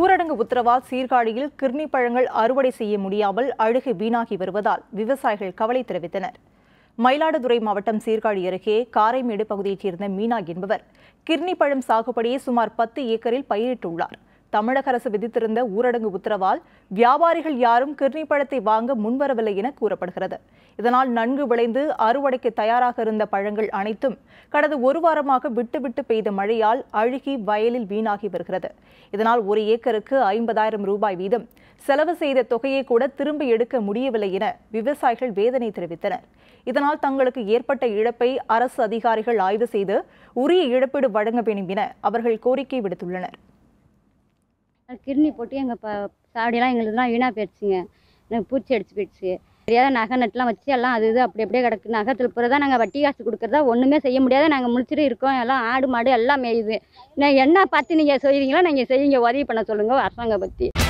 ஊரடங்கு உத்தரவால் சீர்காழியில் கிர்னி பழங்கள் அறுவடை செய்ய முடியாமல் அழுகு வீணாகி வருவதால் விவசாயிகள் கவலை தெரிவித்தனர் மயிலாடுதுறை மாவட்டம் சீர்காழி அருகே காரைமேடு பகுதியைச் சேர்ந்த மீனா என்பவர் கிர்னி பழம் சாகுபடியை சுமார் பத்து ஏக்கரில் பயிரிட்டுள்ளார் தமிழக அரசு விதித்திருந்த ஊரடங்கு உத்தரவால் வியாபாரிகள் யாரும் கிர்னி பழத்தை வாங்க முன்வரவில்லை என கூறப்படுகிறது இதனால் நன்கு விளைந்து அறுவடைக்கு தயாராக இருந்த பழங்கள் அனைத்தும் கடந்த ஒரு வாரமாக விட்டுவிட்டு பெய்த மழையால் அழுகி வயலில் வீணாகி வருகிறது இதனால் ஒரு ஏக்கருக்கு ஐம்பதாயிரம் ரூபாய் வீதம் செலவு செய்த தொகையை கூட திரும்ப எடுக்க முடியவில்லை என விவசாயிகள் வேதனை தெரிவித்தனர் இதனால் தங்களுக்கு ஏற்பட்ட இழப்பை அரசு அதிகாரிகள் ஆய்வு செய்து உரிய இழப்பீடு வழங்க வேண்டும் என அவர்கள் கோரிக்கை விடுத்துள்ளனர் கிட்னி போட்டு எங்கள் ப சாவடியெல்லாம் எங்களுக்குலாம் வீணாக போயிடுச்சுங்க எனக்கு பூச்சி அடிச்சு போயிடுச்சு தெரியாத நகை நட்டுலாம் வச்சு எல்லாம் அது இது அப்படி அப்படியே கிடக்கு நகை போகிறதா நாங்கள் வட்டி காசு கொடுக்குறதா ஒன்றுமே செய்ய முடியாது நாங்கள் முடிச்சுட்டு இருக்கோம் எல்லாம் ஆடு மாடு எல்லாம் மேயுது நான் என்ன பார்த்து நீங்கள் செய்கிறீங்களோ நீங்கள் செய்யுங்க உதவி பண்ண சொல்லுங்கள் அரசாங்கம் பற்றி